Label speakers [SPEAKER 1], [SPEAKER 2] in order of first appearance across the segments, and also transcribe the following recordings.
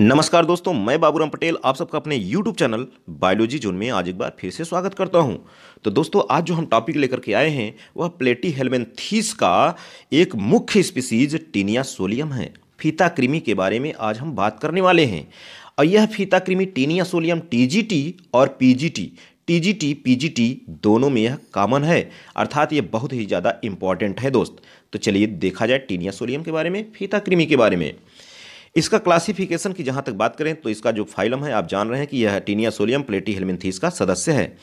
[SPEAKER 1] नमस्कार दोस्तों मैं बाबूराम पटेल आप सबका अपने YouTube चैनल बायोलॉजी जोन में आज एक बार फिर से स्वागत करता हूं तो दोस्तों आज जो हम टॉपिक लेकर के आए हैं वह प्लेटी हेलमेंथीस का एक मुख्य स्पीसीज टीनिया सोलियम है फीता कृमि के बारे में आज हम बात करने वाले हैं और यह फीता कृमि टीनिया सोलियम टी और पी टीजीटी पीजीटी दोनों में यह कॉमन है अर्थात ये बहुत ही ज़्यादा इंपॉर्टेंट है दोस्त तो चलिए देखा जाए टीनिया सोलियम के बारे में फीता कृमि के बारे में इसका क्लासिफिकेशन की जहाँ तक बात करें तो इसका जो फाइलम है आप जान रहे हैं कि यह टीनिया सोलियम प्लेटी हेलमिनथीस का सदस्य है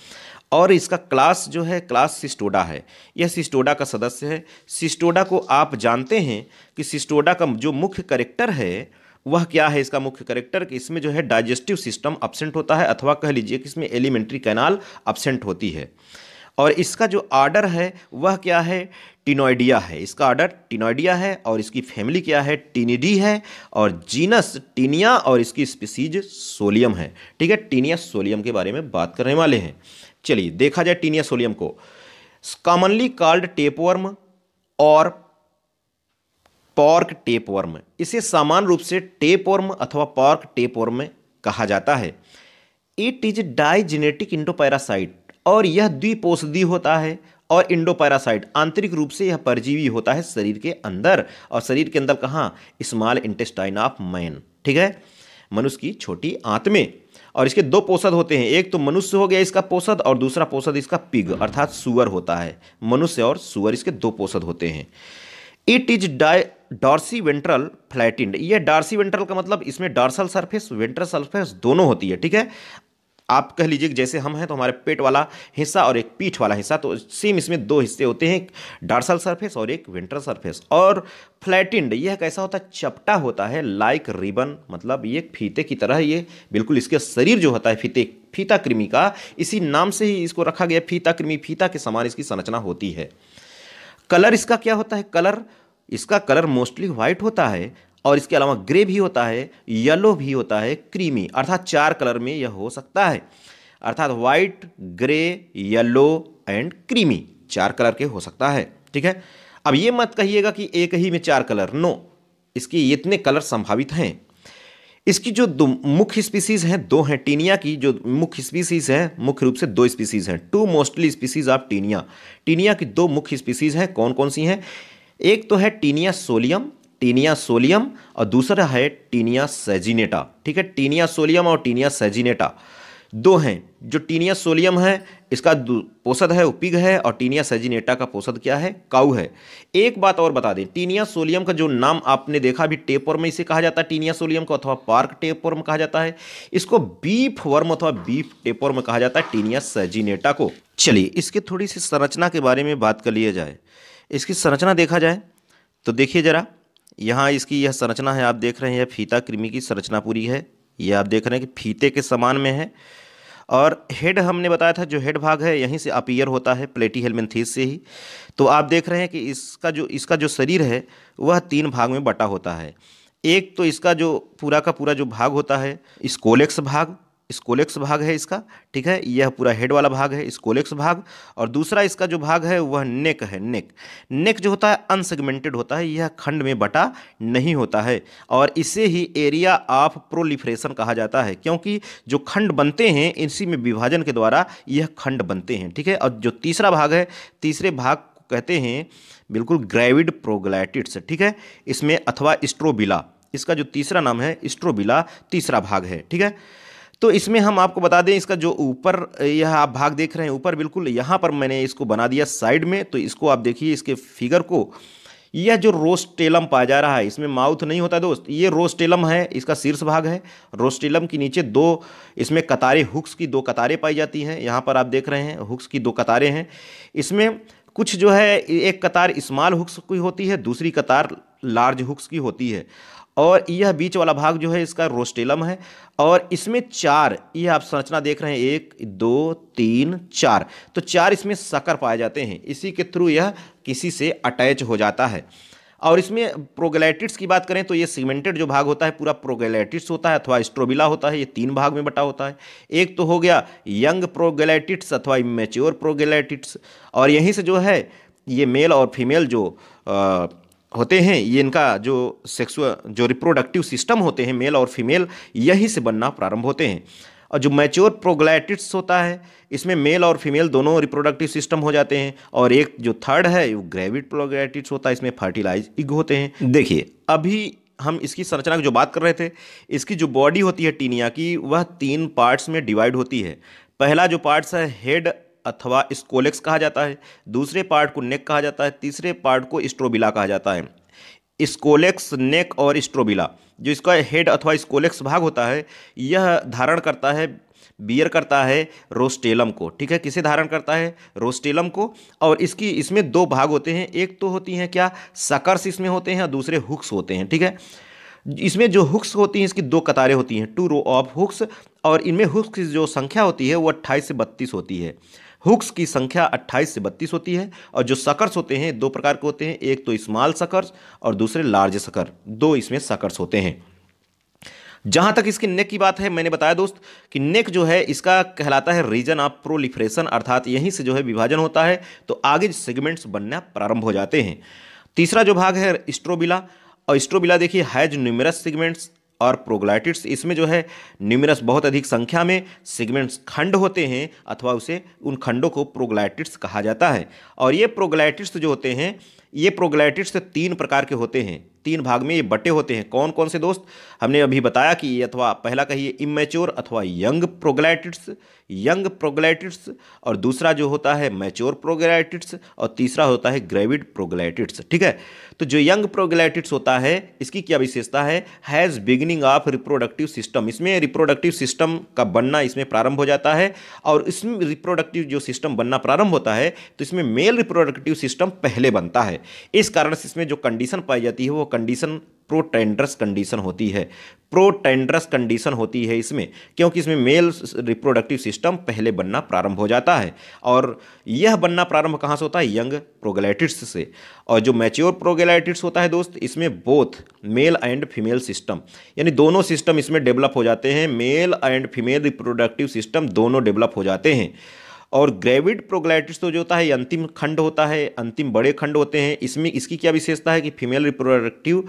[SPEAKER 1] और इसका क्लास जो है क्लास सिस्टोडा है यह सिस्टोडा का सदस्य है सिस्टोडा को आप जानते हैं कि सिस्टोडा का जो मुख्य करेक्टर है वह क्या है इसका मुख्य करेक्टर कि इसमें जो है डाइजेस्टिव सिस्टम अपसेंट होता है अथवा कह लीजिए कि इसमें एलिमेंट्री कैनाल अपसेंट होती है और इसका जो आर्डर है वह क्या है टिनोइडिया है इसका आर्डर टिनोइडिया है और इसकी फैमिली क्या है टिनिडी है और जीनस टिनिया और इसकी स्पीसीज सोलियम है ठीक है टिनिया सोलियम के बारे में बात करने वाले हैं चलिए देखा जाए टिनिया सोलियम को कॉमनली कॉल्ड टेपवर्म और पॉर्क टेपवर्म इसे सामान्य रूप से टेपवर्म अथवा पॉर्क टेपवर्म कहा जाता है इट इज डाइजेनेटिक इंडोपैरासाइट और यह औषधि होता है और इंडोपैरासाइट आंतरिक रूप से यह परजीवी होता है शरीर के अंदर और शरीर के अंदर कहाँ स्मॉल इंटेस्टाइन ऑफ मैन ठीक है मनुष्य की छोटी आंत में और इसके दो पोषद होते हैं एक तो मनुष्य हो गया इसका पोषद और दूसरा पोषद इसका पिग अर्थात सुअर होता है मनुष्य और सुअर इसके दो पोषद होते हैं इट इज डाय डॉर्सी वेंट्रल फ्लैटिंड ये डार्सी वेंट्रल का मतलब इसमें डार्सल सरफेस वेंट्रल सरफेस दोनों होती है ठीक है आप कह लीजिए जैसे हम हैं तो हमारे पेट वाला हिस्सा और एक पीठ वाला हिस्सा तो सेम इसमें दो हिस्से होते हैं एक डार्सल सरफेस और एक विंटर सरफेस और फ्लैटिंड यह कैसा होता है चपटा होता है लाइक रिबन मतलब ये फीते की तरह ये बिल्कुल इसके शरीर जो होता है फीते फीता कृमि का इसी नाम से ही इसको रखा गया फीता कृमि फीता के समान इसकी संरचना होती है कलर इसका क्या होता है कलर इसका कलर मोस्टली वाइट होता है और इसके अलावा ग्रे भी होता है येलो भी होता है क्रीमी अर्थात चार कलर में यह हो सकता है अर्थात white grey yellow and creamy चार कलर के हो सकता है ठीक है अब ये मत कहिएगा कि एक ही में चार कलर नो इसके इतने कलर संभावित हैं इसकी जो दो मुख्य स्पीसीज हैं दो हैं टीनिया की जो मुख्य स्पीसीज हैं मुख्य रूप से दो स्पीसीज हैं two mostly species of taenia taenia की दो मुख्य स्पीसीज हैं कौन कौन सी हैं एक तो है टीनिया सोलियम टीनिया सोलियम और दूसरा है टीनिया सेजिनेटा ठीक है टीनिया सोलियम और टीनिया सेजिनेटा दो हैं जो टीनिया सोलियम है इसका पोषद है उपिग है और टीनिया सेजिनेटा का पोषद क्या है काऊ है एक बात और बता दें टीनिया सोलियम का जो नाम आपने देखा अभी टेपवर्म इसे कहा जाता है टीनिया सोलियम को अथवा पार्क टेपवर्म कहा जाता है इसको बीफ वर्म अथवा बीफ टेपवर्म कहा जाता है टीनिया सेजिनेटा को चलिए इसके थोड़ी सी संरचना के बारे में बात कर लिया जाए इसकी संरचना देखा जाए तो देखिए जरा यहाँ इसकी यह संरचना है आप देख रहे हैं यह फीता कृमि की संरचना पूरी है यह आप देख रहे हैं कि फीते के समान में है और हेड हमने बताया था जो हेड भाग है यहीं से अपीयर होता है प्लेटी हेलमेंथीस से ही तो आप देख रहे हैं कि इसका जो इसका जो शरीर है वह तीन भाग में बटा होता है एक तो इसका जो पूरा का पूरा जो भाग होता है कोलेक्स भाग स्कोलेक्स भाग है इसका ठीक है यह पूरा हेड वाला भाग है स्कोलेक्स भाग और दूसरा इसका जो भाग है वह नेक है नेक नेक जो होता है अनसेगमेंटेड होता है यह खंड में बटा नहीं होता है और इसे ही एरिया ऑफ प्रोलिफ्रेशन कहा जाता है क्योंकि जो खंड बनते हैं इसी में विभाजन के द्वारा यह खंड बनते हैं ठीक है और जो तीसरा भाग है तीसरे भाग को कहते हैं बिल्कुल ग्रेविड प्रोग्लाइटिड्स ठीक है इसमें अथवा स्ट्रोबिला इसका जो तीसरा नाम है स्ट्रोबिला तीसरा भाग है ठीक है तो इसमें हम आपको बता दें इसका जो ऊपर यह आप भाग देख रहे हैं ऊपर बिल्कुल यहाँ पर मैंने इसको बना दिया साइड में तो इसको आप देखिए इसके फिगर को यह जो रोस्टेलम पाया जा रहा है इसमें माउथ नहीं होता दोस्त ये रोस्टेलम है इसका शीर्ष भाग है रोस्टेलम के नीचे दो इसमें कतारें हुक्स की दो कतारें पाई जाती हैं यहाँ पर आप देख रहे हैं हुक्स की दो कतारें हैं इसमें कुछ जो है एक कतार स्मॉल हुक्स की होती है दूसरी कतार लार्ज हुक्स की होती है और यह बीच वाला भाग जो है इसका रोस्टेलम है और इसमें चार ये आप संरचना देख रहे हैं एक दो तीन चार तो चार इसमें सकर पाए जाते हैं इसी के थ्रू यह किसी से अटैच हो जाता है और इसमें प्रोगेलाइटिट्स की बात करें तो ये सीमेंटेड जो भाग होता है पूरा प्रोगेलाइटिट्स होता है अथवा स्ट्रोबिला होता है ये तीन भाग में बटा होता है एक तो हो गया यंग प्रोगेलाइटिट्स अथवा इमेच्योर प्रोगेलाइटिट्स और यहीं से जो है ये मेल और फीमेल जो आ, होते हैं ये इनका जो सेक्सुअल जो रिप्रोडक्टिव सिस्टम होते हैं मेल और फीमेल यही से बनना प्रारंभ होते हैं और जो मैच्योर प्रोग्लाइटिट्स होता है इसमें मेल और फीमेल दोनों रिप्रोडक्टिव सिस्टम हो जाते हैं और एक जो थर्ड है वो ग्रेविड प्रोग्लाइटिट्स होता है इसमें फर्टिलाइज इग होते हैं देखिए अभी हम इसकी संरचना की जो बात कर रहे थे इसकी जो बॉडी होती है टीनिया की वह तीन पार्ट्स में डिवाइड होती है पहला जो पार्ट्स है हेड अथवा स्कोलेक्स कहा जाता है दूसरे पार्ट को नेक कहा जाता है तीसरे पार्ट को स्ट्रोबिला कहा जाता है स्कोलेक्स नेक और स्ट्रोबिला जो इसका हेड अथवा स्कोलेक्स भाग होता है यह धारण करता है बियर करता है रोस्टेलम को ठीक है किसे धारण करता है रोस्टेलम को और इसकी इसमें दो भाग होते हैं एक तो होती हैं क्या सकर्स इसमें होते हैं और दूसरे हुक्स होते हैं ठीक है इसमें जो हुक्स होती हैं इसकी दो कतारें होती हैं टू रो ऑफ हुक्स और इनमें हुक्स की जो संख्या होती है वो अट्ठाईस से बत्तीस होती है हुक्स की संख्या 28 से 32 होती है और जो सकर्स होते हैं दो प्रकार के होते हैं एक तो स्मॉल सकर्स और दूसरे लार्ज सकर दो इसमें सकर्स होते हैं जहां तक इसके नेक की बात है मैंने बताया दोस्त कि नेक जो है इसका कहलाता है रीजन ऑफ प्रोलिफ्रेशन अर्थात यहीं से जो है विभाजन होता है तो आगे सेगमेंट्स बनना प्रारंभ हो जाते हैं तीसरा जो भाग है स्ट्रोबिला और स्ट्रोबिला देखिए हैज न्यूमेरस सेगमेंट्स और प्रोग्लाइटिड्स इसमें जो है न्यूमिनस बहुत अधिक संख्या में सिगमेंट्स खंड होते हैं अथवा उसे उन खंडों को प्रोग्लाइटिड्स कहा जाता है और ये प्रोग्लाइटिड्स जो होते हैं ये प्रोग्लाइटिड्स तीन प्रकार के होते हैं तीन भाग में ये बटे होते हैं कौन कौन से दोस्त हमने अभी बताया कि ये अथवा पहला कहिए इमेच्योर अथवा यंग प्रोग्लाइटिड्स यंग प्रोग्लाइटिड्स और दूसरा जो होता है मैच्योर प्रोग्लाइटिड्स और तीसरा होता है ग्रेविड प्रोग्लाइटिड्स ठीक है तो जो यंग प्रोगलाइटिट्स होता है इसकी क्या विशेषता है has beginning of reproductive system इसमें रिप्रोडक्टिव सिस्टम का बनना इसमें प्रारंभ हो जाता है और इसमें रिप्रोडक्टिव जो सिस्टम बनना प्रारंभ होता है तो इसमें मेल रिप्रोडक्टिव सिस्टम पहले बनता है इस कारण से इसमें जो कंडीशन पाई जाती है वो कंडीशन प्रोटेंड्रस कंडीशन होती है प्रोटेंड्रस कंडीशन होती है इसमें क्योंकि इसमें मेल रिप्रोडक्टिव सिस्टम पहले बनना प्रारंभ हो जाता है और यह बनना प्रारंभ कहाँ से होता है यंग प्रोगेलाइटिट्स से और जो मैच्योर प्रोगेलाइटिट्स होता है दोस्त इसमें both male and female system यानी दोनों सिस्टम इसमें डेवलप हो जाते हैं male and female reproductive system दोनों डेवलप हो जाते हैं और ग्रेविड प्रोग्लाइटिस तो जो होता है अंतिम खंड होता है अंतिम बड़े खंड होते हैं इसमें इसकी क्या विशेषता है कि female reproductive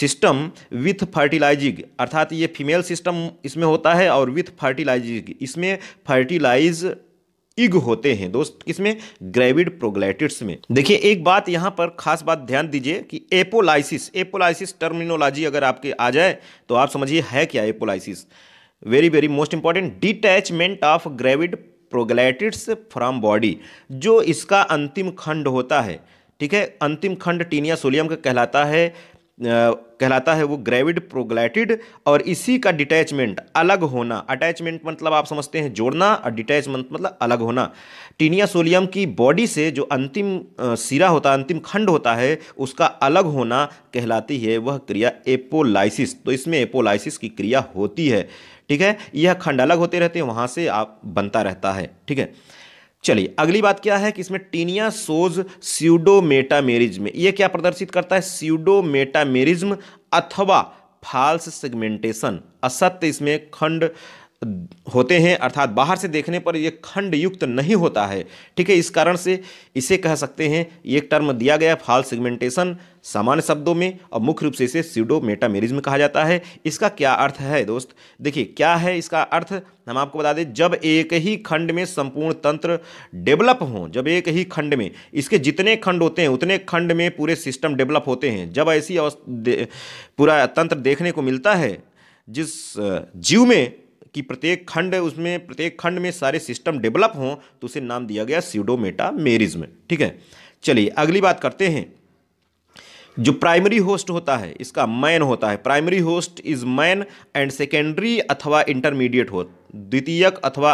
[SPEAKER 1] system with fertilising अर्थात ये फीमेल सिस्टम इसमें होता है और विथ फर्टिलाइजिंग इसमें फर्टिलाइज इग होते हैं दोस्त किसमें ग्रेविड प्रोग्लाइटिस में देखिए एक बात यहाँ पर खास बात ध्यान दीजिए कि एपोलाइसिस एपोलाइसिस टर्मिनोलॉजी अगर आपके आ जाए तो आप समझिए है क्या apolysis very very most important detachment of gravid proglottids from body जो इसका अंतिम खंड होता है ठीक है अंतिम खंड टीनिया सोलियम का कहलाता है कहलाता है वो ग्रेविड प्रोग्लाइटिड और इसी का डिटैचमेंट अलग होना अटैचमेंट मतलब आप समझते हैं जोड़ना और डिटैचमेंट मतलब अलग होना टीनिया सोलियम की बॉडी से जो अंतिम सिरा होता है अंतिम खंड होता है उसका अलग होना कहलाती है वह क्रिया एपोलाइसिस तो इसमें एपोलाइसिस की क्रिया होती है ठीक है यह खंड अलग होते रहते हैं वहाँ से आप बनता रहता है ठीक है चलिए अगली बात क्या है कि इसमें टीनिया सोज सीडोमेटामेरिज्म में यह क्या प्रदर्शित करता है सीडोमेटामेरिज्म अथवा फाल्स सेगमेंटेशन असत्य इसमें खंड होते हैं अर्थात बाहर से देखने पर यह खंड युक्त नहीं होता है ठीक है इस कारण से इसे कह सकते हैं एक टर्म दिया गया फाल सेगमेंटेशन सामान्य शब्दों में और मुख्य रूप से इसे सीडो मेटामेरिज्म कहा जाता है इसका क्या अर्थ है दोस्त देखिए क्या है इसका अर्थ हम आपको बता दें जब एक ही खंड में संपूर्ण तंत्र डेवलप हों जब एक ही खंड में इसके जितने खंड होते हैं उतने खंड में पूरे सिस्टम डेवलप होते हैं जब ऐसी पूरा तंत्र देखने को मिलता है जिस जीव में कि प्रत्येक खंड उसमें प्रत्येक खंड में सारे सिस्टम डेवलप हों तो उसे नाम दिया गया सीडोमेटा मेरिज्म ठीक है चलिए अगली बात करते हैं जो प्राइमरी होस्ट होता है इसका मैन होता है primary host is man and secondary अथवा इंटरमीडिएट हो द्वितीयक अथवा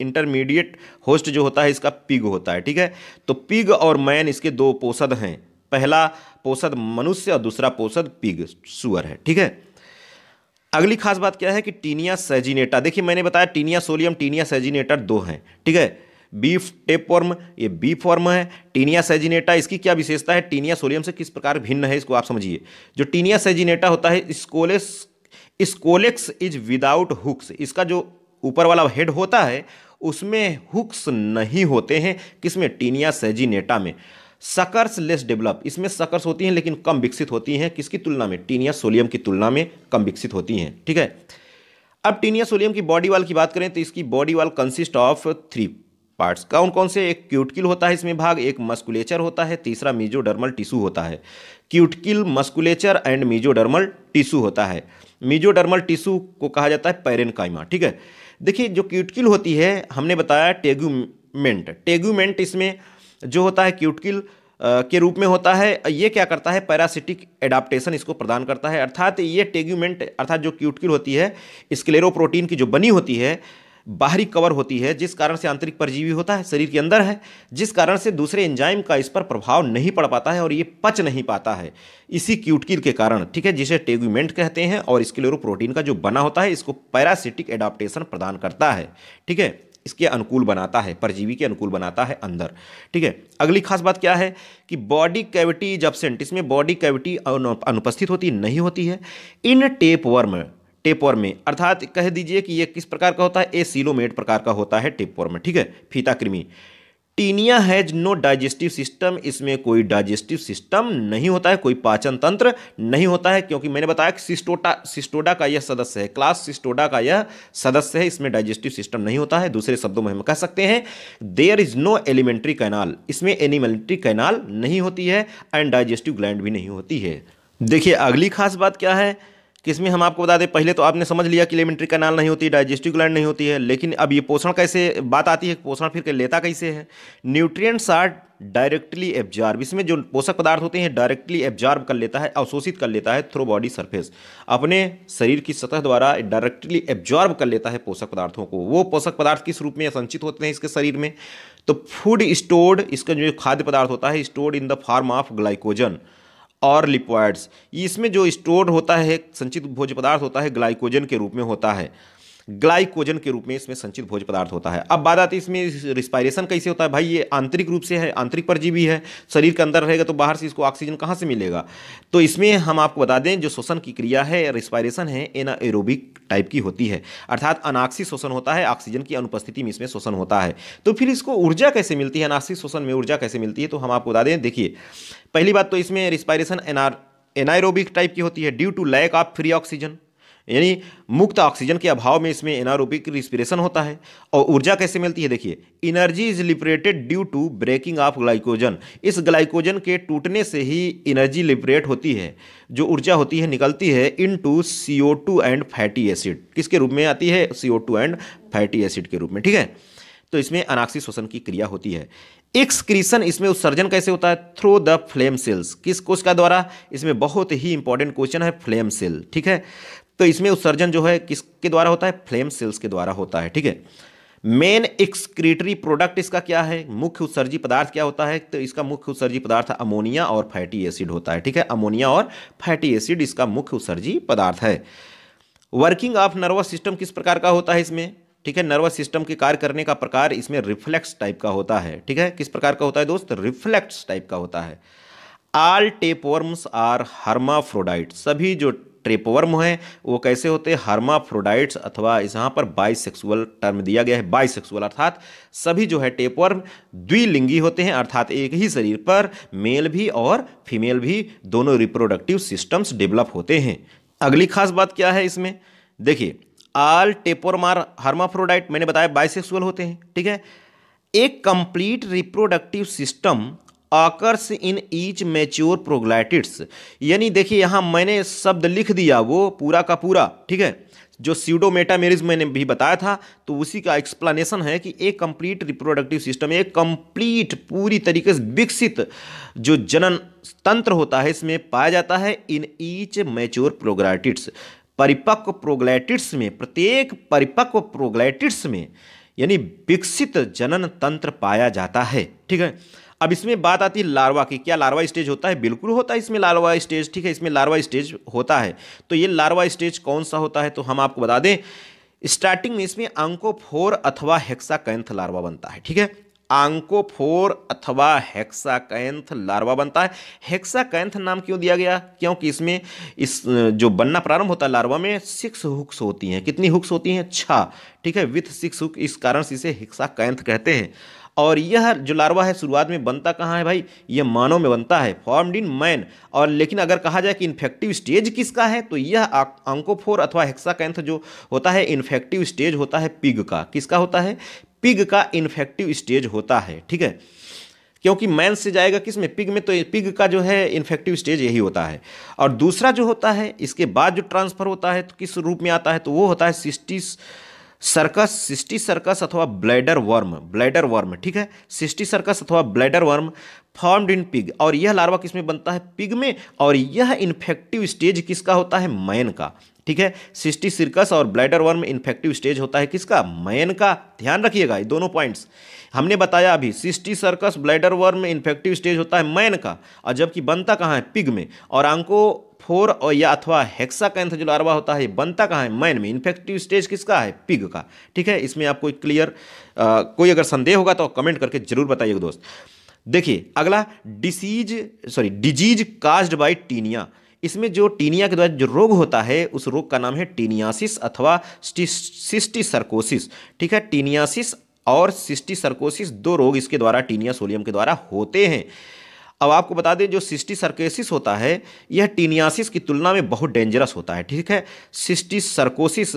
[SPEAKER 1] इंटरमीडिएट होस्ट जो होता है इसका पिग होता है ठीक है तो पिग और मैन इसके दो पोषद हैं पहला पोषद मनुष्य और दूसरा पोषद पिग सुअर है ठीक है अगली खास बात क्या है कि टीनिया सेजिनेटा देखिए मैंने बताया टीनिया सोलियम टीनिया सेजिनेटा दो हैं ठीक है बीफ टेप फॉर्म ये बी फॉर्म है टीनिया सेजिनेटा इसकी क्या विशेषता है टीनिया सोलियम से किस प्रकार भिन्न है इसको आप समझिए जो टीनिया सेजिनेटा होता है scolex scolex is without hooks इसका जो ऊपर वाला हेड होता है उसमें हुक्स नहीं होते हैं किसमें टीनिया सेजिनेटा में सकर्स लेस डेवलप इसमें सकर्स होती हैं लेकिन कम विकसित होती हैं किसकी तुलना में टीनिया सोलियम की तुलना में कम विकसित होती हैं ठीक है अब टीनिया सोलियम की बॉडी वाल की बात करें तो इसकी body wall consist of three parts कौन कौन से एक क्यूटकिल होता है इसमें भाग एक मस्कुलेचर होता है तीसरा मीजोडर्मल टिशू होता है cuticle musculature and mesodermal tissue होता है मीजोडर्मल टिशू को कहा जाता है पैरन ठीक है देखिए जो क्यूटकिल होती है हमने बताया टेग्यूमेंट टेग्यूमेंट इसमें जो होता है क्यूटकिल के रूप में होता है ये क्या करता है पैरासिटिक एडाप्टेशन इसको प्रदान करता है अर्थात ये टेग्यूमेंट अर्थात जो क्यूटकिल होती है स्क्लेरोप्रोटीन की जो बनी होती है बाहरी कवर होती है जिस कारण से आंतरिक परजीवी होता है शरीर के अंदर है जिस कारण से दूसरे एंजाइम का इस पर प्रभाव नहीं पड़ पाता है और ये पच नहीं पाता है इसी क्यूटकिल के कारण ठीक है जिसे टेग्यूमेंट कहते हैं और स्क्लेरोप्रोटीन का जो बना होता है इसको पैरासिटिक एडाप्टेशन प्रदान करता है ठीक है इसके अनुकूल बनाता है परजीवी के अनुकूल बनाता है अंदर ठीक है अगली खास बात क्या है कि बॉडी कैविटी इज एबसेंट इसमें बॉडी कैविटी अनुपस्थित होती नहीं होती है इन टेप वर्म टेपवर में अर्थात कह दीजिए कि ये किस प्रकार का होता है ए सीलोमेट प्रकार का होता है टेपवर में ठीक है फीता कृमि taenia has no digestive system इसमें कोई डाइजेस्टिव सिस्टम नहीं होता है कोई पाचन तंत्र नहीं होता है क्योंकि मैंने बताया कि सिस्टोटा सिस्टोडा का यह सदस्य है क्लास सिस्टोडा का यह सदस्य है इसमें डाइजेस्टिव सिस्टम नहीं होता है दूसरे शब्दों में हम कह सकते हैं there is no alimentary canal इसमें एनिमेंट्री कैनाल नहीं होती है एंड डाइजेस्टिव ग्लैंड भी नहीं होती है देखिए अगली खास बात क्या है किसमें हम आपको बता दें पहले तो आपने समझ लिया कि एलिमेंट्री कैनाल नहीं होती डाइजेस्टिव ग्लैंड नहीं होती है लेकिन अब ये पोषण कैसे बात आती है पोषण फिर लेता कैसे है न्यूट्रियट्स आर डायरेक्टली एब्जॉर्ब इसमें जो पोषक पदार्थ होते हैं डायरेक्टली एब्जॉर्ब कर लेता है अवशोषित कर लेता है थ्रो बॉडी सरफेस अपने शरीर की सतह द्वारा डायरेक्टली एब्जॉर्ब कर लेता है पोषक पदार्थों को वो पोषक पदार्थ किस रूप में संचित होते हैं इसके शरीर में तो फूड स्टोर्ड इसका जो खाद्य पदार्थ होता है stored in the form of glycogen और लिपॉयड्स इसमें जो स्टोर होता है संचित भोज्य पदार्थ होता है ग्लाइकोजन के रूप में होता है ग्लाइकोजन के रूप में इसमें संचित भोज पदार्थ होता है अब बात आती है इसमें रिस्पायरेशन कैसे होता है भाई ये आंतरिक रूप से है आंतरिक परजीवी है शरीर के अंदर रहेगा तो बाहर से इसको ऑक्सीजन कहाँ से मिलेगा तो इसमें हम आपको बता दें जो श्वसन की क्रिया है रिस्पायरेशन है एरोबिक टाइप की होती है अर्थात अनाक्सी शोषण होता है ऑक्सीजन की अनुपस्थिति में इसमें शोषण होता है तो फिर इसको ऊर्जा कैसे मिलती है अनाक्सी शोषण में ऊर्जा कैसे मिलती है तो हम आपको बता दें देखिए पहली बात तो इसमें रिस्पायरेशन एनार एनाइरोबिक टाइप की होती है due to lack of free oxygen यानी मुक्त ऑक्सीजन के अभाव में इसमें एनारोबिक रिस्पिरेशन होता है और ऊर्जा कैसे मिलती है देखिए energy is liberated due to breaking of glycogen इस ग्लाइकोजन के टूटने से ही इनर्जी लिपरेट होती है जो ऊर्जा होती है निकलती है into C O two and fatty acid किसके रूप में आती है C O two and fatty acid के रूप में ठीक है तो इसमें अनाक्सी श्वसन की क्रिया होती है एक्सक्रीशन इसमें उत्सर्जन कैसे होता है थ्रो द फ्लेम सेल्स किस का द्वारा इसमें बहुत ही इंपॉर्टेंट क्वेश्चन है फ्लेम सेल ठीक है तो इसमें उत्सर्जन जो है किसके द्वारा होता है फ्लेम सेल्स के द्वारा होता है ठीक है मेन एक्सक्रीटरी प्रोडक्ट इसका क्या है मुख्य उत्सर्जी पदार्थ क्या होता है तो इसका मुख्य उत्सर्जी पदार्थ अमोनिया और फैटी एसिड होता है ठीक है अमोनिया और फैटी एसिड इसका मुख्य उत्सर्जी पदार्थ है वर्किंग ऑफ नर्वस सिस्टम किस प्रकार का होता है इसमें ठीक है नर्वस सिस्टम के कार्य करने का प्रकार इसमें रिफ्लेक्स टाइप का होता है ठीक है किस प्रकार का होता है दोस्त रिफ्लेक्स टाइप का होता है आल टेपवर्म्स आर हर्माफ्रोडाइट सभी जो ट्रेपवर्म है वो कैसे होते हैं हार्माफ्रोडाइट्स अथवा यहाँ पर बाइसेक्सुअल टर्म दिया गया है बाइसेक्सुअल अर्थात सभी जो है टेपवर्म द्विलिंगी होते हैं अर्थात एक ही शरीर पर मेल भी और फीमेल भी दोनों रिप्रोडक्टिव सिस्टम्स डेवलप होते हैं अगली खास बात क्या है इसमें देखिए आल टेपोरमार हार्माफ्रोडाइट मैंने बताया बाइसेक्सुअल होते हैं ठीक है एक complete reproductive system occurs in each mature proglottids यानी देखिए यहाँ मैंने शब्द लिख दिया वो पूरा का पूरा ठीक है जो सीडोमेटा मेटामेरिज मैंने भी बताया था तो उसी का एक्सप्लेनेशन है कि एक कंप्लीट रिप्रोडक्टिव सिस्टम एक कंप्लीट पूरी तरीके से विकसित जो जनन तंत्र होता है इसमें पाया जाता है इन ईच मैच्योर प्रोग्लाइटिट्स परिपक्व प्रोग्लाइटिट्स में प्रत्येक परिपक्व प्रोग्लाइटिट्स में यानी विकसित जनन तंत्र पाया जाता है ठीक है अब इसमें बात आती है लार्वा की क्या लार्वा स्टेज होता है बिल्कुल होता है इसमें लार्वा स्टेज ठीक है इसमें लार्वा स्टेज होता है तो ये लार्वा स्टेज कौन सा होता है तो हम आपको बता दें स्टार्टिंग में इसमें फोर अथवा हेक्साकैंथ लार्वा बनता है ठीक है फोर अथवा हेक्साकैंथ लार्वा बनता है हेक्साकैंथ नाम क्यों दिया गया क्योंकि इसमें इस जो बनना प्रारंभ होता है लार्वा में सिक्स हुक्स होती हैं कितनी हुक्स होती हैं छः ठीक है विथ सिक्स हुक इस कारण से इसे हेक्साकैंथ कहते हैं और यह जो लार्वा है शुरुआत में बनता कहाँ है भाई ये मानव में बनता है फॉर्म्ड इन मैन और लेकिन अगर कहा जाए कि इन्फेक्टिव स्टेज किसका है तो यह अंकोफोर अथवा हेक्साकैंथ जो होता है इन्फेक्टिव स्टेज होता है पिग का किसका होता है पिग का इन्फेक्टिव स्टेज होता है ठीक है क्योंकि मैन से जाएगा किस में पिग में तो पिग का जो है इन्फेक्टिव स्टेज यही होता है और दूसरा जो होता है इसके बाद जो ट्रांसफर होता है तो किस रूप में आता है तो वो होता है सिस्टिस सर्कस सिस्टी सर्कस अथवा ब्लैडर वर्म ब्लैडर वर्म ठीक है सिस्टी सर्कस अथवा bladder worm formed in pig और यह लार्वा किसमें बनता है पिग में और यह इन्फेक्टिव स्टेज किसका होता है मैन का ठीक है सिस्टी सिरकस और ब्लैडर वर्म इन्फेक्टिव स्टेज होता है किसका मैन का ध्यान रखिएगा ये दोनों पॉइंट्स हमने बताया अभी cysticercus bladder worm infective stage होता है मैन का और जबकि बनता कहाँ है पिग में और आंको फोर और या अथवा हेक्सा कैंथ जो लार्वा होता है बनता कहाँ है मैन में इन्फेक्टिव स्टेज किसका है पिग का ठीक है इसमें आपको क्लियर आ, कोई अगर संदेह होगा तो कमेंट करके जरूर बताइएगा दोस्त देखिए अगला disease sorry disease caused by taenia इसमें जो टीनिया के द्वारा जो रोग होता है उस रोग का नाम है टीनियासिस अथवा सर्कोसिस ठीक है टीनियासिस और सिस्टिसर्कोसिस दो रोग इसके द्वारा टीनिया सोलियम के द्वारा होते हैं अब आपको बता दें जो सिस्टी सर्केसिस होता है यह टीनियासिस की तुलना में बहुत डेंजरस होता है ठीक है cysticercosis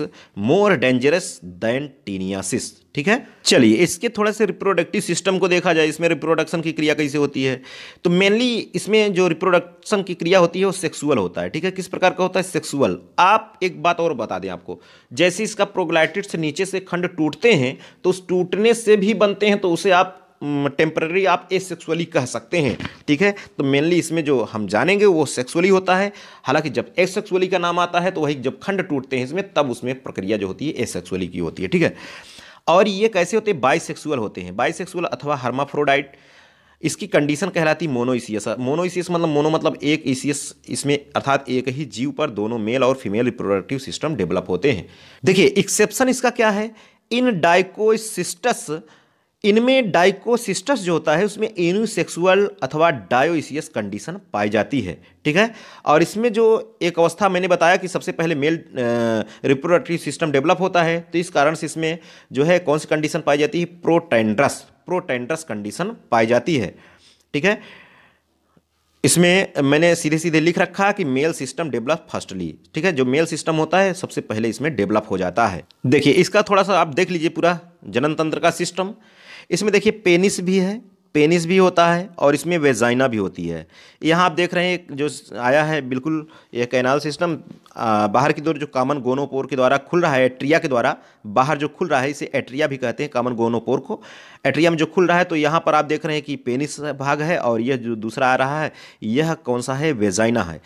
[SPEAKER 1] more dangerous than taeniasis ठीक है चलिए इसके थोड़ा से रिप्रोडक्टिव सिस्टम को देखा जाए इसमें रिप्रोडक्शन की क्रिया कैसे होती है तो मेनली इसमें जो रिप्रोडक्शन की क्रिया होती है वो सेक्सुअल होता है ठीक है किस प्रकार का होता है सेक्सुअल आप एक बात और बता दें आपको जैसे इसका प्रोग्लाइटिट से नीचे से खंड टूटते हैं तो उस टूटने से भी बनते हैं तो उसे आप टेम्प्ररी आप ए सेक्सुअली कह सकते हैं ठीक है तो मेनली इसमें जो हम जानेंगे वो सेक्सुअली होता है हालांकि जब ए सेक्सुअली का नाम आता है तो वही जब खंड टूटते हैं इसमें तब उसमें प्रक्रिया जो होती है ए सेक्सुअली की होती है ठीक है और ये कैसे होते हैं बाइसेक्सुअल होते हैं बाइसेक्सुअल अथवा हर्माफ्रोडाइट इसकी कंडीशन कहलाती मोनोइसियस मोनोइसियस मतलब मोनो मतलब एक ईसीएस इसमें अर्थात एक ही जीव पर दोनों मेल और फीमेल रिप्रोडक्टिव सिस्टम डेवलप होते हैं देखिए एक्सेप्शन इसका क्या है इन डाइकोसिस्टस इनमें डाइकोसिस्टस जो होता है उसमें एनुसेक्सुअल अथवा डायोइसियस कंडीशन पाई जाती है ठीक है और इसमें जो एक अवस्था मैंने बताया कि सबसे पहले मेल रिप्रोडक्टिव सिस्टम डेवलप होता है तो इस कारण से इसमें जो है कौन सी कंडीशन पाई जाती है प्रोटेंड्रस प्रोटेंड्रस कंडीशन पाई जाती है ठीक है इसमें मैंने सीधे सीधे लिख रखा कि मेल सिस्टम डेवलप फर्स्टली ठीक है जो मेल सिस्टम होता है सबसे पहले इसमें डेवलप हो जाता है देखिए इसका थोड़ा सा आप देख लीजिए पूरा जनन तंत्र का सिस्टम इसमें देखिए पेनिस भी है पेनिस भी होता है और इसमें वेजाइना भी होती है यहाँ आप देख रहे हैं जो आया है बिल्कुल यह कैनाल सिस्टम बाहर की दौर जो कामन गोनोपोर के द्वारा खुल रहा है एट्रिया के द्वारा बाहर जो खुल रहा है इसे एट्रिया भी कहते हैं कामन गोनोपोर को एट्रिया में जो खुल रहा है तो यहाँ पर आप देख रहे हैं कि पेनिस भाग है और यह जो दूसरा आ रहा है यह कौन सा है वेजाइना है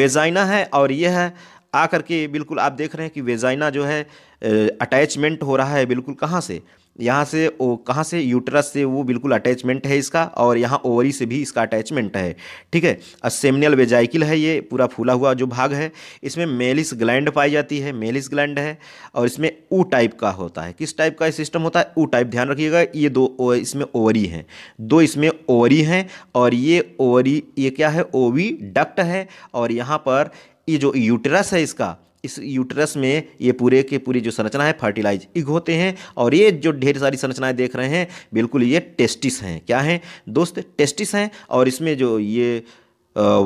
[SPEAKER 1] वेजाइना है और यह आकर के बिल्कुल आप देख रहे हैं कि वेजाइना जो है अटैचमेंट हो रहा है बिल्कुल कहाँ से यहाँ से ओ कहाँ से यूटरस से वो बिल्कुल अटैचमेंट है इसका और यहाँ ओवरी से भी इसका अटैचमेंट है ठीक है असेमनियल वेजाइकिल है ये पूरा फूला हुआ जो भाग है इसमें मेलिस ग्लैंड पाई जाती है मेलिस ग्लैंड है और इसमें ऊ टाइप का होता है किस टाइप का सिस्टम होता है ऊ टाइप ध्यान रखिएगा ये दो ओ, इसमें ओवरी हैं दो इसमें ओवरी हैं और ये ओवरी ये क्या है ओवी डक्ट है और यहाँ पर ये जो यूटरस है इसका इस यूटरस में ये पूरे के पूरी जो संरचना है फर्टिलाइज इग होते हैं और ये जो ढेर सारी संरचनाएं देख रहे हैं बिल्कुल ये टेस्टिस हैं क्या हैं दोस्त टेस्टिस हैं और इसमें जो ये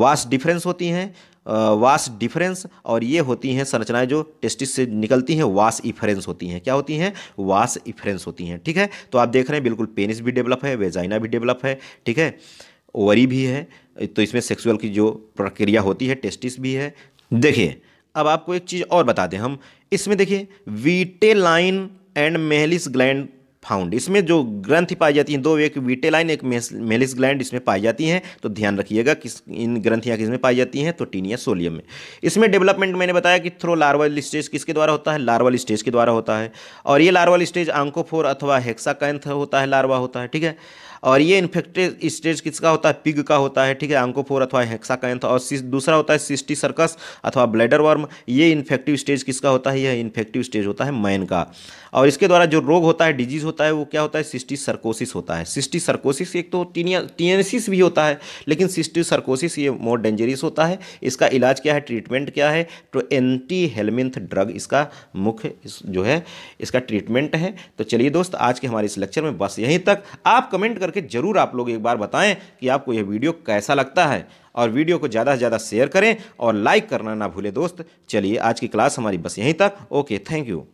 [SPEAKER 1] वास डिफरेंस होती हैं वास डिफरेंस और ये होती हैं संरचनाएं जो टेस्टिस से निकलती हैं वास इफरेंस होती हैं क्या होती हैं वास इफरेंस होती हैं ठीक है तो आप देख रहे हैं बिल्कुल पेनिस भी डेवलप है वेजाइना भी डेवलप है ठीक है ओवरी भी है तो इसमें सेक्सुअल की जो प्रक्रिया होती है टेस्टिस भी है देखिए अब आपको एक चीज़ और बता दें हम इसमें देखिए vitelline and Mehlis gland found इसमें जो ग्रंथि पाई जाती हैं दो एक वीटेलाइन एक मेलिस ग्लैंड इसमें पाई जाती हैं तो ध्यान रखिएगा किस इन ग्रंथियाँ किसमें पाई जाती हैं तो टीनिया सोलियम में इसमें डेवलपमेंट मैंने बताया कि थ्रो लार्वल स्टेज किसके द्वारा होता है लार्वल स्टेज के द्वारा होता है और ये लार्वल स्टेज आंकोफोर अथवा हेक्साकैंथ होता है लार्वा होता है ठीक है और ये इन्फेक्टेड स्टेज किसका होता है पिग का होता है ठीक है आंकोफोर अथवा हेक्साकैंथ और दूसरा होता है सिस्टी सर्कस अथवा ब्लैडर वर्म ये इन्फेक्टिव स्टेज किसका होता है यह इन्फेक्टिव स्टेज होता है मैन का और इसके द्वारा जो रोग होता है डिजीज होता है वो क्या होता है सिस्टी सर्कोसिस होता है सिस्टी सर्कोसिस एक तो टीएनसिस भी होता है लेकिन सिस्टी सर्कोसिस ये मोर डेंजरियस होता है इसका इलाज क्या है ट्रीटमेंट क्या है तो एंटी हेलमिंथ ड्रग इसका मुख्य जो है इसका ट्रीटमेंट है तो चलिए दोस्त आज के हमारे इस लेक्चर में बस यहीं तक आप कमेंट करके करके ज़रूर आप लोग एक बार बताएं कि आपको यह वीडियो कैसा लगता है और वीडियो को ज़्यादा से ज़्यादा शेयर करें और लाइक करना ना भूलें दोस्त चलिए आज की क्लास हमारी बस यहीं तक ओके थैंक यू